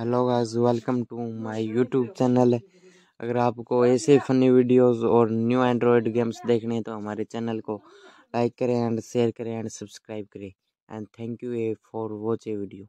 hello guys welcome to my YouTube channel अगर आपको ऐसे फनी वीडियोस और न्यू एंड्रॉयड गेम्स देखने हैं तो हमारे चैनल को लाइक करें एंड शेयर करें एंड सब्सक्राइब करें and thank you a for watch a video